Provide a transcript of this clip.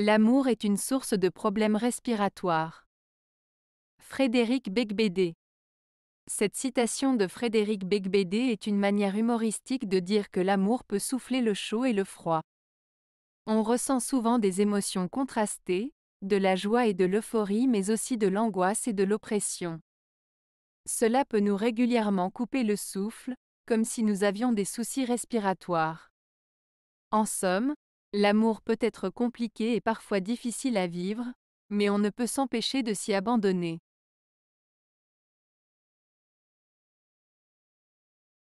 L'amour est une source de problèmes respiratoires. Frédéric Beigbeder Cette citation de Frédéric Beigbeder est une manière humoristique de dire que l'amour peut souffler le chaud et le froid. On ressent souvent des émotions contrastées, de la joie et de l'euphorie mais aussi de l'angoisse et de l'oppression. Cela peut nous régulièrement couper le souffle, comme si nous avions des soucis respiratoires. En somme, L'amour peut être compliqué et parfois difficile à vivre, mais on ne peut s'empêcher de s'y abandonner.